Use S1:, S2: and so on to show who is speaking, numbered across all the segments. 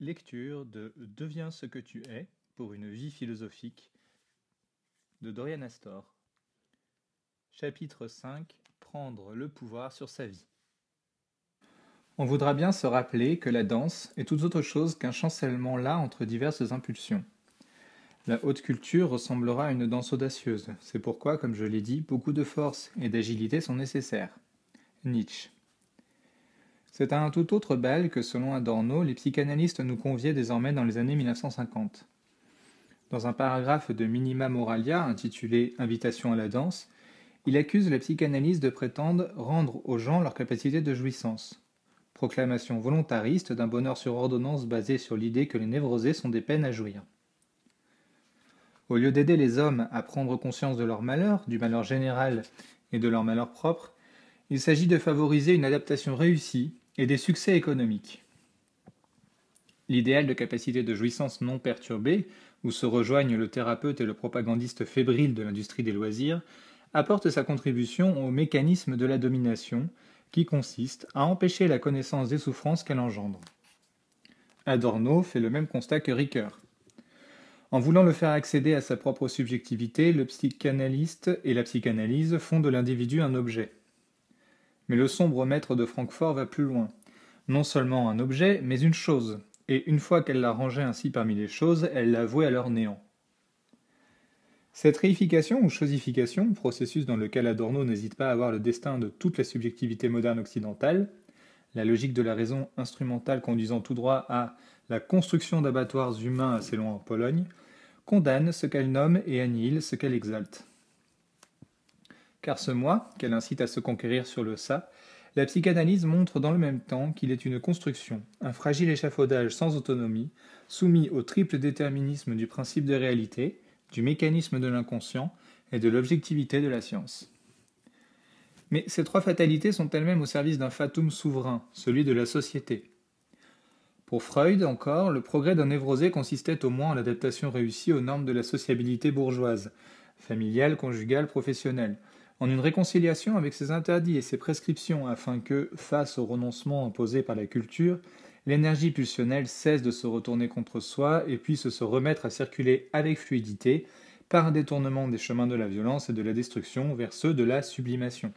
S1: Lecture de Deviens ce que tu es pour une vie philosophique de Dorian Astor. Chapitre 5 Prendre le pouvoir sur sa vie. On voudra bien se rappeler que la danse est toute autre chose qu'un chancellement là entre diverses impulsions. La haute culture ressemblera à une danse audacieuse, c'est pourquoi, comme je l'ai dit, beaucoup de force et d'agilité sont nécessaires. Nietzsche. C'est à un tout autre bal que, selon Adorno, les psychanalystes nous conviaient désormais dans les années 1950. Dans un paragraphe de Minima Moralia intitulé Invitation à la danse, il accuse la psychanalyse de prétendre rendre aux gens leur capacité de jouissance. Proclamation volontariste d'un bonheur sur ordonnance basé sur l'idée que les névrosés sont des peines à jouir. Au lieu d'aider les hommes à prendre conscience de leur malheur, du malheur général et de leur malheur propre, il s'agit de favoriser une adaptation réussie et des succès économiques. L'idéal de capacité de jouissance non perturbée, où se rejoignent le thérapeute et le propagandiste fébrile de l'industrie des loisirs, apporte sa contribution au mécanisme de la domination, qui consiste à empêcher la connaissance des souffrances qu'elle engendre. Adorno fait le même constat que Ricoeur. En voulant le faire accéder à sa propre subjectivité, le psychanalyste et la psychanalyse font de l'individu un objet. Mais le sombre maître de Francfort va plus loin. Non seulement un objet, mais une chose, et une fois qu'elle l'a rangée ainsi parmi les choses, elle l'avouait à leur néant. Cette réification ou chosification, processus dans lequel Adorno n'hésite pas à avoir le destin de toute la subjectivité moderne occidentale, la logique de la raison instrumentale conduisant tout droit à la construction d'abattoirs humains assez loin en Pologne, condamne ce qu'elle nomme et annihile ce qu'elle exalte. Car ce moi, qu'elle incite à se conquérir sur le ça, la psychanalyse montre dans le même temps qu'il est une construction, un fragile échafaudage sans autonomie, soumis au triple déterminisme du principe de réalité, du mécanisme de l'inconscient et de l'objectivité de la science. Mais ces trois fatalités sont elles-mêmes au service d'un fatum souverain, celui de la société. Pour Freud encore, le progrès d'un névrosé consistait au moins en l'adaptation réussie aux normes de la sociabilité bourgeoise, familiale, conjugale, professionnelle, en une réconciliation avec ses interdits et ses prescriptions afin que, face au renoncement imposé par la culture, l'énergie pulsionnelle cesse de se retourner contre soi et puisse se remettre à circuler avec fluidité par un détournement des chemins de la violence et de la destruction vers ceux de la sublimation.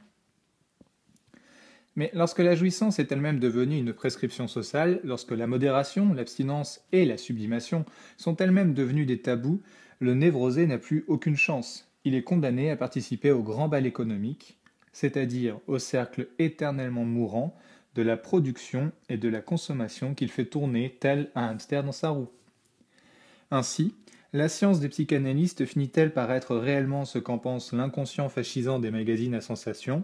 S1: Mais lorsque la jouissance est elle-même devenue une prescription sociale, lorsque la modération, l'abstinence et la sublimation sont elles-mêmes devenues des tabous, le névrosé n'a plus aucune chance il est condamné à participer au grand bal économique, c'est-à-dire au cercle éternellement mourant de la production et de la consommation qu'il fait tourner tel un hamster dans sa roue. Ainsi, la science des psychanalystes finit-elle par être réellement ce qu'en pense l'inconscient fascisant des magazines à sensation,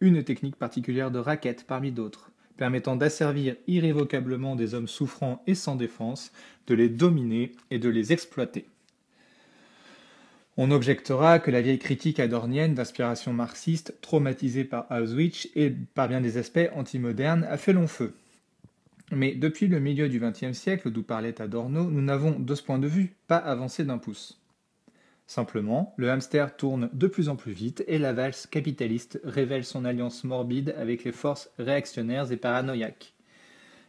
S1: une technique particulière de raquette parmi d'autres, permettant d'asservir irrévocablement des hommes souffrants et sans défense, de les dominer et de les exploiter. On objectera que la vieille critique adornienne d'inspiration marxiste, traumatisée par Auschwitz et par bien des aspects anti-modernes, a fait long feu. Mais depuis le milieu du XXe siècle, d'où parlait Adorno, nous n'avons, de ce point de vue, pas avancé d'un pouce. Simplement, le hamster tourne de plus en plus vite et la valse capitaliste révèle son alliance morbide avec les forces réactionnaires et paranoïaques.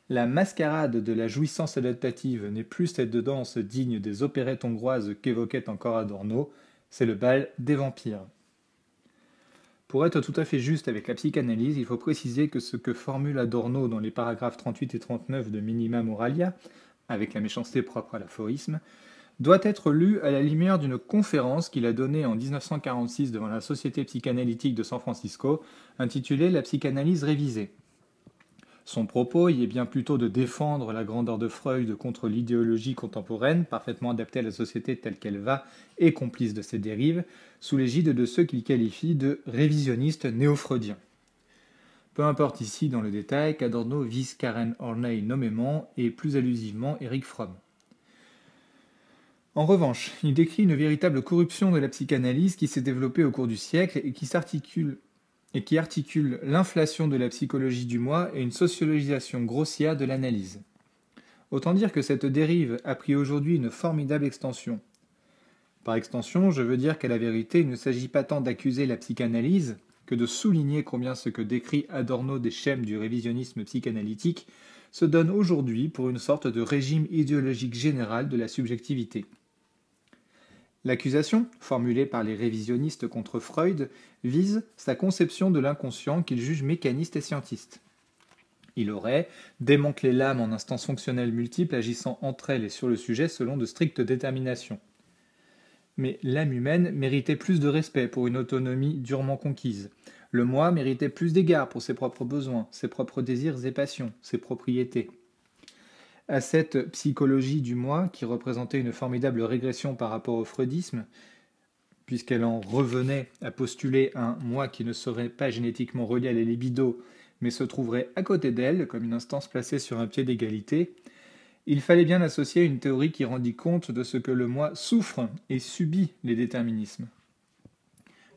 S1: La mascarade de la jouissance adaptative n'est plus cette danse digne des opérettes hongroises qu'évoquait encore Adorno, c'est le bal des vampires. Pour être tout à fait juste avec la psychanalyse, il faut préciser que ce que formule Adorno dans les paragraphes 38 et 39 de Minima Moralia, avec la méchanceté propre à l'aphorisme, doit être lu à la lumière d'une conférence qu'il a donnée en 1946 devant la Société psychanalytique de San Francisco, intitulée La psychanalyse révisée. Son propos y est bien plutôt de défendre la grandeur de Freud contre l'idéologie contemporaine, parfaitement adaptée à la société telle qu'elle va et complice de ses dérives, sous l'égide de ceux qu'il qualifie de révisionnistes néo-freudiens. Peu importe ici dans le détail qu'Adorno vise Karen Horney nommément et plus allusivement Eric Fromm. En revanche, il décrit une véritable corruption de la psychanalyse qui s'est développée au cours du siècle et qui s'articule et qui articule l'inflation de la psychologie du moi et une sociologisation grossière de l'analyse. Autant dire que cette dérive a pris aujourd'hui une formidable extension. Par extension, je veux dire qu'à la vérité, il ne s'agit pas tant d'accuser la psychanalyse que de souligner combien ce que décrit Adorno des schèmes du révisionnisme psychanalytique se donne aujourd'hui pour une sorte de régime idéologique général de la subjectivité. L'accusation, formulée par les révisionnistes contre Freud, vise sa conception de l'inconscient qu'il juge mécaniste et scientiste. Il aurait démantelé l'âme en instances fonctionnelles multiples agissant entre elles et sur le sujet selon de strictes déterminations. Mais l'âme humaine méritait plus de respect pour une autonomie durement conquise. Le moi méritait plus d'égards pour ses propres besoins, ses propres désirs et passions, ses propriétés à cette psychologie du moi qui représentait une formidable régression par rapport au freudisme, puisqu'elle en revenait à postuler un moi qui ne serait pas génétiquement relié à la libido, mais se trouverait à côté d'elle comme une instance placée sur un pied d'égalité, il fallait bien associer une théorie qui rendit compte de ce que le moi souffre et subit les déterminismes.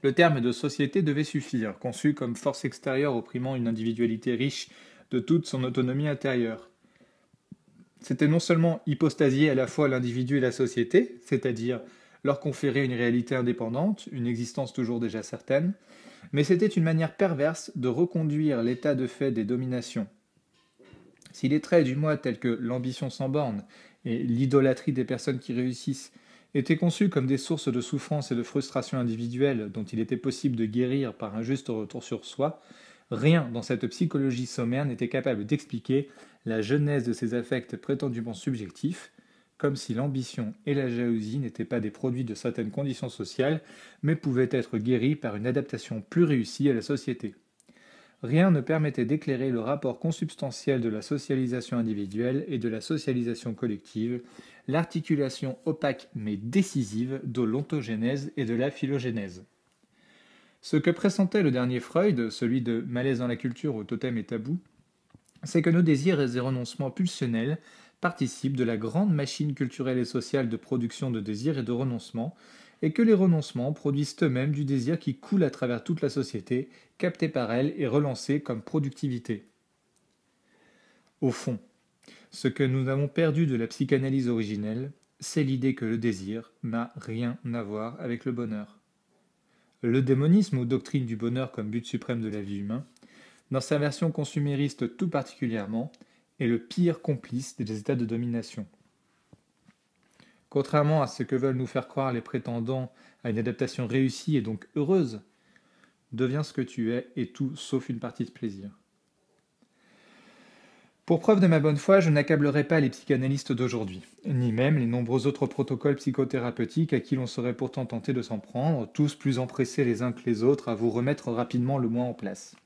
S1: Le terme de société devait suffire, conçu comme force extérieure opprimant une individualité riche de toute son autonomie intérieure c'était non seulement hypostasier à la fois l'individu et la société, c'est-à-dire leur conférer une réalité indépendante, une existence toujours déjà certaine, mais c'était une manière perverse de reconduire l'état de fait des dominations. Si les traits du moi tels que l'ambition sans borne et l'idolâtrie des personnes qui réussissent étaient conçus comme des sources de souffrance et de frustration individuelle dont il était possible de guérir par un juste retour sur soi, Rien dans cette psychologie sommaire n'était capable d'expliquer la genèse de ces affects prétendument subjectifs, comme si l'ambition et la jalousie n'étaient pas des produits de certaines conditions sociales, mais pouvaient être guéris par une adaptation plus réussie à la société. Rien ne permettait d'éclairer le rapport consubstantiel de la socialisation individuelle et de la socialisation collective, l'articulation opaque mais décisive de l'ontogénèse et de la phylogénèse. Ce que pressentait le dernier Freud, celui de malaise dans la culture au totem et tabou, c'est que nos désirs et renoncements pulsionnels participent de la grande machine culturelle et sociale de production de désirs et de renoncements, et que les renoncements produisent eux-mêmes du désir qui coule à travers toute la société, capté par elle et relancé comme productivité. Au fond, ce que nous avons perdu de la psychanalyse originelle, c'est l'idée que le désir n'a rien à voir avec le bonheur le démonisme ou doctrine du bonheur comme but suprême de la vie humaine, dans sa version consumériste tout particulièrement, est le pire complice des états de domination. Contrairement à ce que veulent nous faire croire les prétendants à une adaptation réussie et donc heureuse, deviens ce que tu es et tout sauf une partie de plaisir. Pour preuve de ma bonne foi, je n'accablerai pas les psychanalystes d'aujourd'hui, ni même les nombreux autres protocoles psychothérapeutiques à qui l'on serait pourtant tenté de s'en prendre, tous plus empressés les uns que les autres à vous remettre rapidement le moins en place.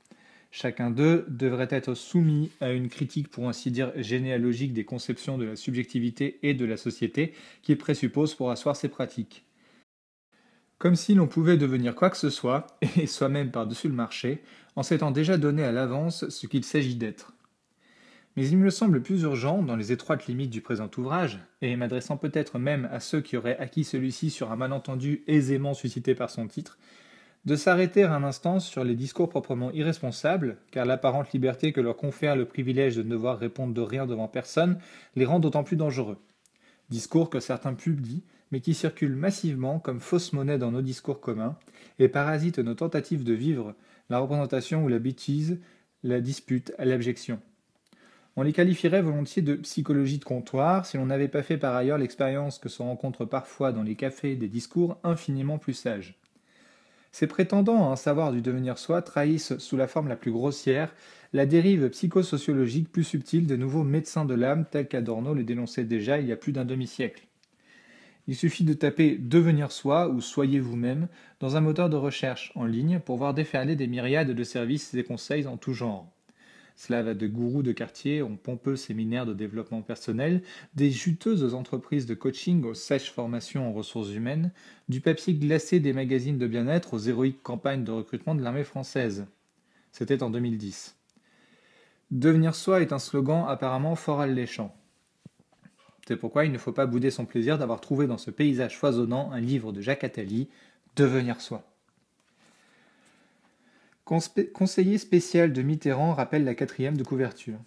S1: Chacun d'eux devrait être soumis à une critique pour ainsi dire généalogique des conceptions de la subjectivité et de la société qu'il présuppose pour asseoir ses pratiques. Comme si l'on pouvait devenir quoi que ce soit, et soi-même par-dessus le marché, en s'étant déjà donné à l'avance ce qu'il s'agit d'être. Mais il me semble plus urgent, dans les étroites limites du présent ouvrage, et m'adressant peut-être même à ceux qui auraient acquis celui-ci sur un malentendu aisément suscité par son titre, de s'arrêter un instant sur les discours proprement irresponsables, car l'apparente liberté que leur confère le privilège de ne voir répondre de rien devant personne les rend d'autant plus dangereux. Discours que certains publient, mais qui circulent massivement comme fausse monnaie dans nos discours communs, et parasitent nos tentatives de vivre la représentation ou la bêtise, la dispute l'abjection. On les qualifierait volontiers de psychologie de comptoir si l'on n'avait pas fait par ailleurs l'expérience que se rencontre parfois dans les cafés des discours infiniment plus sages. Ces prétendants à un savoir du devenir soi trahissent sous la forme la plus grossière la dérive psychosociologique plus subtile des nouveaux médecins de l'âme tels qu'Adorno les dénonçait déjà il y a plus d'un demi-siècle. Il suffit de taper devenir soi ou soyez vous-même dans un moteur de recherche en ligne pour voir déferler des myriades de services et conseils en tout genre. Cela va de gourous de quartier aux pompeux séminaires de développement personnel, des juteuses entreprises de coaching aux sèches formations en ressources humaines, du papier glacé des magazines de bien-être aux héroïques campagnes de recrutement de l'armée française. C'était en 2010. Devenir soi est un slogan apparemment fort alléchant. C'est pourquoi il ne faut pas bouder son plaisir d'avoir trouvé dans ce paysage foisonnant un livre de Jacques Attali, Devenir soi conseiller spécial de Mitterrand rappelle la quatrième de couverture.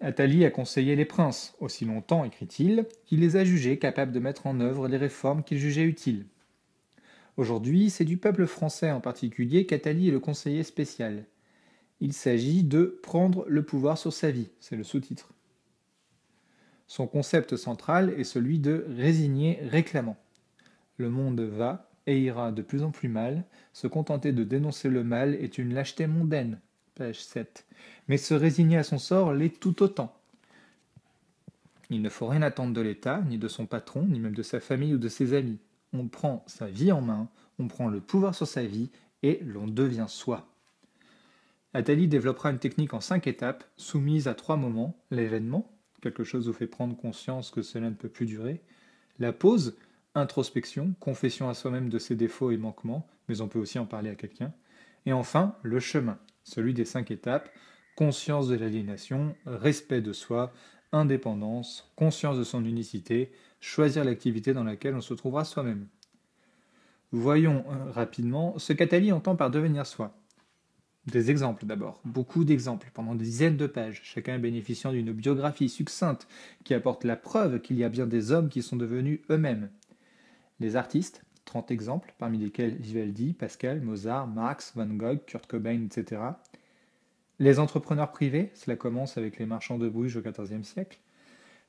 S1: Attali a conseillé les princes, aussi longtemps, écrit-il, qu'il les a jugés capables de mettre en œuvre les réformes qu'il jugeait utiles. Aujourd'hui, c'est du peuple français en particulier qu'Attali est le conseiller spécial. Il s'agit de prendre le pouvoir sur sa vie, c'est le sous-titre. Son concept central est celui de résigner réclamant. Le monde va, et ira de plus en plus mal, se contenter de dénoncer le mal est une lâcheté mondaine. 7. Mais se résigner à son sort l'est tout autant. Il ne faut rien attendre de l'État, ni de son patron, ni même de sa famille ou de ses amis. On prend sa vie en main, on prend le pouvoir sur sa vie et l'on devient soi. Athalie développera une technique en cinq étapes, soumise à trois moments l'événement, quelque chose vous fait prendre conscience que cela ne peut plus durer, la pause, introspection, confession à soi-même de ses défauts et manquements, mais on peut aussi en parler à quelqu'un. Et enfin, le chemin, celui des cinq étapes, conscience de l'aliénation, respect de soi, indépendance, conscience de son unicité, choisir l'activité dans laquelle on se trouvera soi-même. Voyons euh, rapidement ce qu'Atalie entend par devenir soi. Des exemples d'abord, beaucoup d'exemples, pendant des dizaines de pages, chacun bénéficiant d'une biographie succincte qui apporte la preuve qu'il y a bien des hommes qui sont devenus eux-mêmes. Les artistes, 30 exemples, parmi lesquels Vivaldi, Pascal, Mozart, Marx, Van Gogh, Kurt Cobain, etc. Les entrepreneurs privés, cela commence avec les marchands de Bruges au XIVe siècle.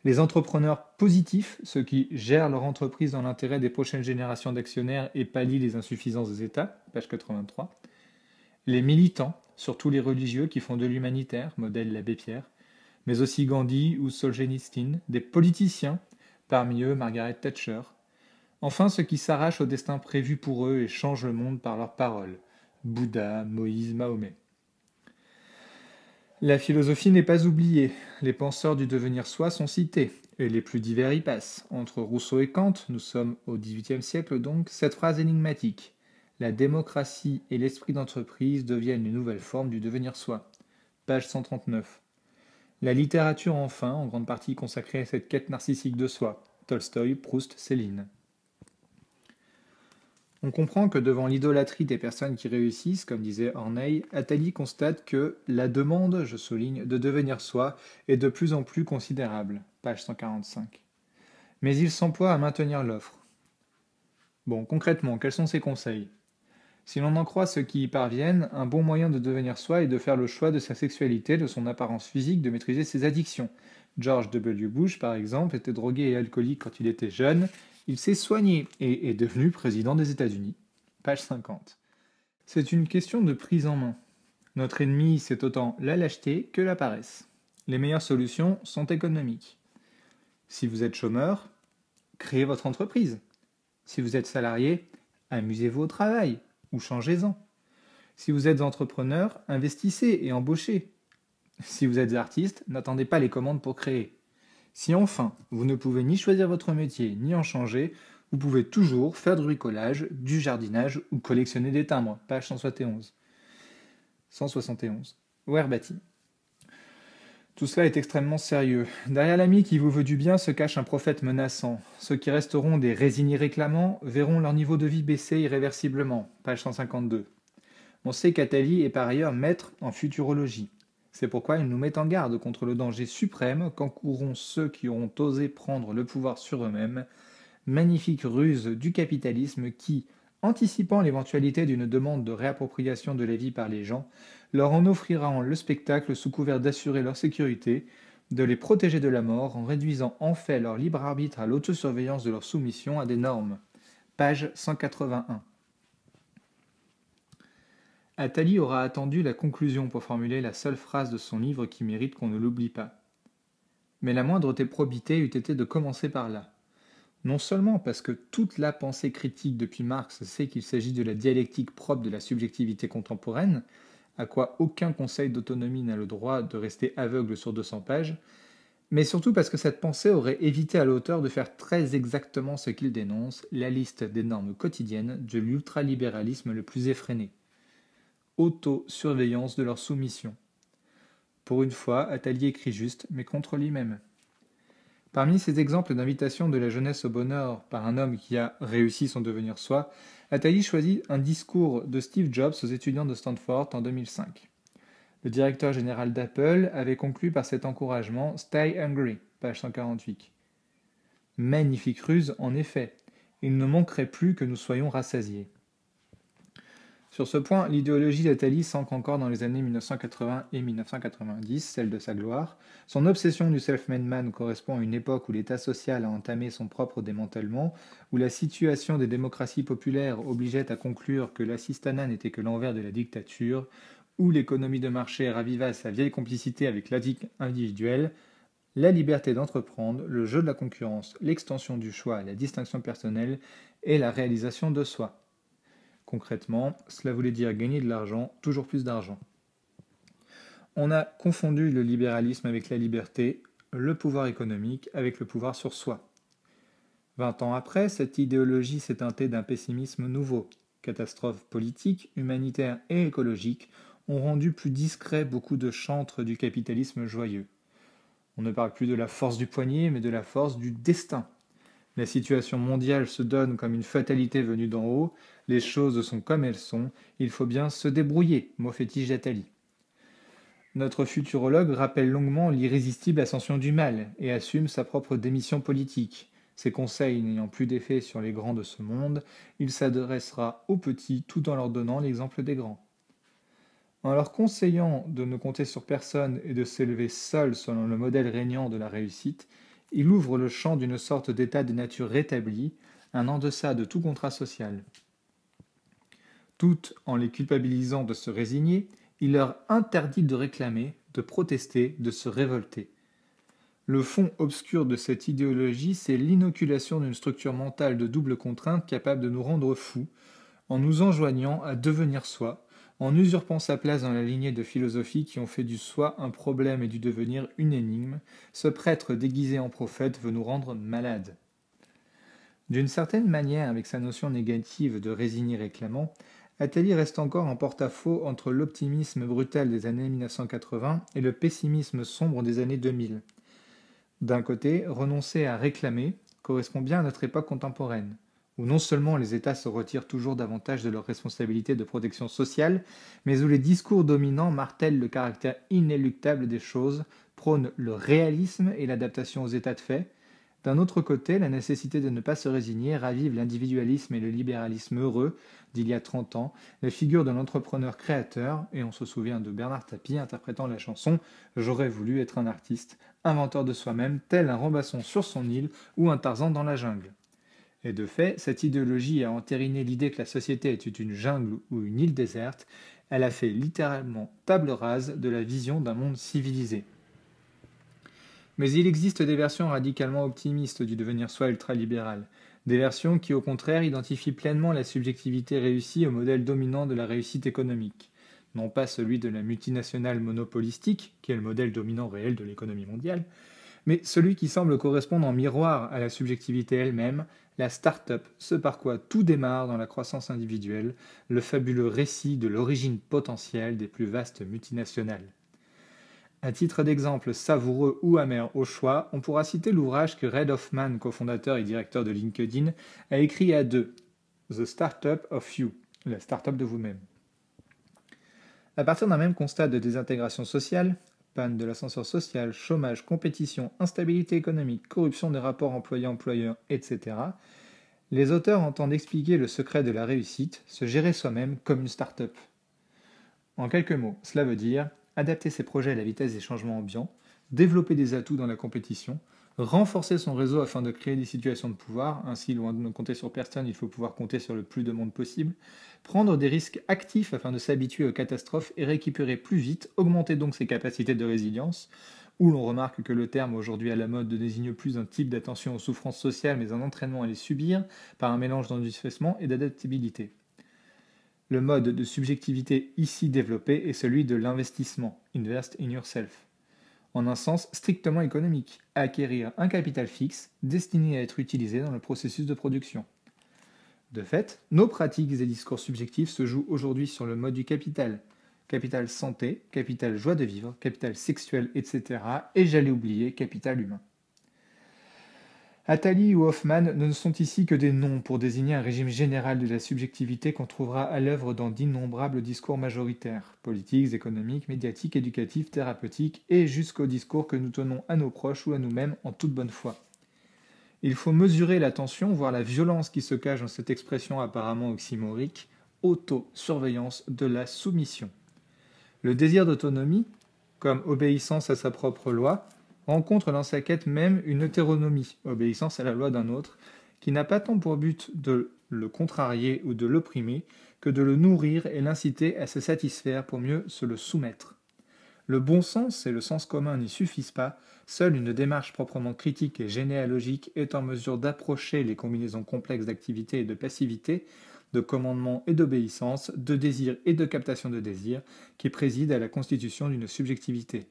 S1: Les entrepreneurs positifs, ceux qui gèrent leur entreprise dans l'intérêt des prochaines générations d'actionnaires et pallient les insuffisances des États, page 83. Les militants, surtout les religieux qui font de l'humanitaire, modèle l'abbé Pierre, mais aussi Gandhi ou Solzhenitsyn, des politiciens, parmi eux Margaret Thatcher, Enfin, ceux qui s'arrachent au destin prévu pour eux et changent le monde par leurs paroles. Bouddha, Moïse, Mahomet. La philosophie n'est pas oubliée, les penseurs du devenir soi sont cités, et les plus divers y passent. Entre Rousseau et Kant, nous sommes au XVIIIe siècle donc, cette phrase énigmatique. La démocratie et l'esprit d'entreprise deviennent une nouvelle forme du devenir soi. Page 139. La littérature enfin, en grande partie consacrée à cette quête narcissique de soi. Tolstoï, Proust, Céline. On comprend que devant l'idolâtrie des personnes qui réussissent, comme disait Orneille, Attali constate que la demande, je souligne, de devenir soi est de plus en plus considérable, page 145. Mais il s'emploie à maintenir l'offre. Bon, concrètement, quels sont ses conseils Si l'on en croit ceux qui y parviennent, un bon moyen de devenir soi est de faire le choix de sa sexualité, de son apparence physique, de maîtriser ses addictions. George W. Bush, par exemple, était drogué et alcoolique quand il était jeune, il s'est soigné et est devenu président des États-Unis. Page 50. C'est une question de prise en main. Notre ennemi, c'est autant la lâcheté que la paresse. Les meilleures solutions sont économiques. Si vous êtes chômeur, créez votre entreprise. Si vous êtes salarié, amusez-vous au travail ou changez-en. Si vous êtes entrepreneur, investissez et embauchez. Si vous êtes artiste, n'attendez pas les commandes pour créer. Si enfin vous ne pouvez ni choisir votre métier ni en changer, vous pouvez toujours faire du bricolage, du jardinage ou collectionner des timbres. Page 171. 171. Werbati. Tout cela est extrêmement sérieux. Derrière l'ami qui vous veut du bien se cache un prophète menaçant. Ceux qui resteront des résignés réclamants verront leur niveau de vie baisser irréversiblement. Page 152. On sait qu'Atali est par ailleurs maître en futurologie. C'est pourquoi ils nous mettent en garde contre le danger suprême qu'encourront ceux qui auront osé prendre le pouvoir sur eux-mêmes, magnifique ruse du capitalisme qui, anticipant l'éventualité d'une demande de réappropriation de la vie par les gens, leur en offrira le spectacle sous couvert d'assurer leur sécurité, de les protéger de la mort en réduisant en fait leur libre arbitre à l'autosurveillance de leur soumission à des normes. Page 181. Attali aura attendu la conclusion pour formuler la seule phrase de son livre qui mérite qu'on ne l'oublie pas. Mais la moindre des probités eût été de commencer par là. Non seulement parce que toute la pensée critique depuis Marx sait qu'il s'agit de la dialectique propre de la subjectivité contemporaine, à quoi aucun conseil d'autonomie n'a le droit de rester aveugle sur 200 pages, mais surtout parce que cette pensée aurait évité à l'auteur de faire très exactement ce qu'il dénonce, la liste des normes quotidiennes de l'ultralibéralisme le plus effréné auto-surveillance de leur soumission. Pour une fois, Atali écrit juste, mais contre lui-même. Parmi ces exemples d'invitation de la jeunesse au bonheur par un homme qui a réussi son devenir soi, Atali choisit un discours de Steve Jobs aux étudiants de Stanford en 2005. Le directeur général d'Apple avait conclu par cet encouragement Stay hungry, page 148. Magnifique ruse, en effet. Il ne manquerait plus que nous soyons rassasiés. Sur ce point, l'idéologie d'Atali s'ancre encore dans les années 1980 et 1990, celle de sa gloire. Son obsession du self-made man correspond à une époque où l'État social a entamé son propre démantèlement, où la situation des démocraties populaires obligeait à conclure que l'assistanat n'était que l'envers de la dictature, où l'économie de marché raviva sa vieille complicité avec l'addict individuel, la liberté d'entreprendre, le jeu de la concurrence, l'extension du choix, la distinction personnelle et la réalisation de soi. Concrètement, cela voulait dire gagner de l'argent, toujours plus d'argent. On a confondu le libéralisme avec la liberté, le pouvoir économique avec le pouvoir sur soi. Vingt ans après, cette idéologie s'est teintée d'un pessimisme nouveau. Catastrophes politiques, humanitaires et écologiques ont rendu plus discret beaucoup de chantres du capitalisme joyeux. On ne parle plus de la force du poignet, mais de la force du destin. La situation mondiale se donne comme une fatalité venue d'en haut, les choses sont comme elles sont, il faut bien se débrouiller, mot fétiche Notre futurologue rappelle longuement l'irrésistible ascension du mal et assume sa propre démission politique. Ses conseils n'ayant plus d'effet sur les grands de ce monde, il s'adressera aux petits tout en leur donnant l'exemple des grands. En leur conseillant de ne compter sur personne et de s'élever seul selon le modèle régnant de la réussite, il ouvre le champ d'une sorte d'état de nature rétabli, un en-deçà de tout contrat social. Toutes, en les culpabilisant de se résigner, il leur interdit de réclamer, de protester, de se révolter. Le fond obscur de cette idéologie, c'est l'inoculation d'une structure mentale de double contrainte capable de nous rendre fous, en nous enjoignant à devenir soi, en usurpant sa place dans la lignée de philosophies qui ont fait du soi un problème et du devenir une énigme, ce prêtre déguisé en prophète veut nous rendre malades. D'une certaine manière, avec sa notion négative de résigné réclamant, Attali reste encore en porte-à-faux entre l'optimisme brutal des années 1980 et le pessimisme sombre des années 2000. D'un côté, renoncer à réclamer correspond bien à notre époque contemporaine où non seulement les États se retirent toujours davantage de leurs responsabilités de protection sociale, mais où les discours dominants martèlent le caractère inéluctable des choses, prônent le réalisme et l'adaptation aux états de fait. D'un autre côté, la nécessité de ne pas se résigner ravive l'individualisme et le libéralisme heureux d'il y a 30 ans, la figure de l'entrepreneur créateur, et on se souvient de Bernard Tapie interprétant la chanson J'aurais voulu être un artiste, inventeur de soi-même, tel un rambasson sur son île ou un Tarzan dans la jungle. Et de fait, cette idéologie a entériné l'idée que la société était une jungle ou une île déserte. Elle a fait littéralement table rase de la vision d'un monde civilisé. Mais il existe des versions radicalement optimistes du devenir soi ultralibéral, des versions qui au contraire identifient pleinement la subjectivité réussie au modèle dominant de la réussite économique, non pas celui de la multinationale monopolistique, qui est le modèle dominant réel de l'économie mondiale, mais celui qui semble correspondre en miroir à la subjectivité elle-même, la start-up, ce par quoi tout démarre dans la croissance individuelle, le fabuleux récit de l'origine potentielle des plus vastes multinationales. À titre d'exemple savoureux ou amer au choix, on pourra citer l'ouvrage que Red Hoffman, cofondateur et directeur de LinkedIn, a écrit à deux The Startup of You, la start-up de vous-même. À partir d'un même constat de désintégration sociale, panne de l'ascenseur social, chômage, compétition, instabilité économique, corruption des rapports employé employeurs etc., les auteurs entendent expliquer le secret de la réussite, se gérer soi-même comme une start-up. En quelques mots, cela veut dire adapter ses projets à la vitesse des changements ambiants, développer des atouts dans la compétition, renforcer son réseau afin de créer des situations de pouvoir, ainsi loin de ne compter sur personne, il faut pouvoir compter sur le plus de monde possible, prendre des risques actifs afin de s'habituer aux catastrophes et récupérer plus vite, augmenter donc ses capacités de résilience, où l'on remarque que le terme aujourd'hui à la mode ne désigne plus un type d'attention aux souffrances sociales mais un entraînement à les subir par un mélange d'endurcissement et d'adaptabilité. Le mode de subjectivité ici développé est celui de l'investissement, invest in yourself en un sens strictement économique, à acquérir un capital fixe destiné à être utilisé dans le processus de production. De fait, nos pratiques et discours subjectifs se jouent aujourd'hui sur le mode du capital. Capital santé, capital joie de vivre, capital sexuel, etc. Et j'allais oublier capital humain. Attali ou Hoffman ne sont ici que des noms pour désigner un régime général de la subjectivité qu'on trouvera à l'œuvre dans d'innombrables discours majoritaires, politiques, économiques, médiatiques, éducatifs, thérapeutiques et jusqu'aux discours que nous tenons à nos proches ou à nous-mêmes en toute bonne foi. Il faut mesurer la tension, voire la violence qui se cache dans cette expression apparemment oxymorique, auto-surveillance de la soumission. Le désir d'autonomie, comme obéissance à sa propre loi, rencontre dans sa quête même une hétéronomie, obéissance à la loi d'un autre, qui n'a pas tant pour but de le contrarier ou de l'opprimer que de le nourrir et l'inciter à se satisfaire pour mieux se le soumettre. Le bon sens et le sens commun n'y suffisent pas, seule une démarche proprement critique et généalogique est en mesure d'approcher les combinaisons complexes d'activité et de passivité, de commandement et d'obéissance, de désir et de captation de désir, qui président à la constitution d'une subjectivité.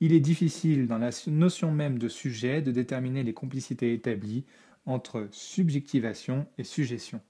S1: Il est difficile dans la notion même de sujet de déterminer les complicités établies entre subjectivation et suggestion.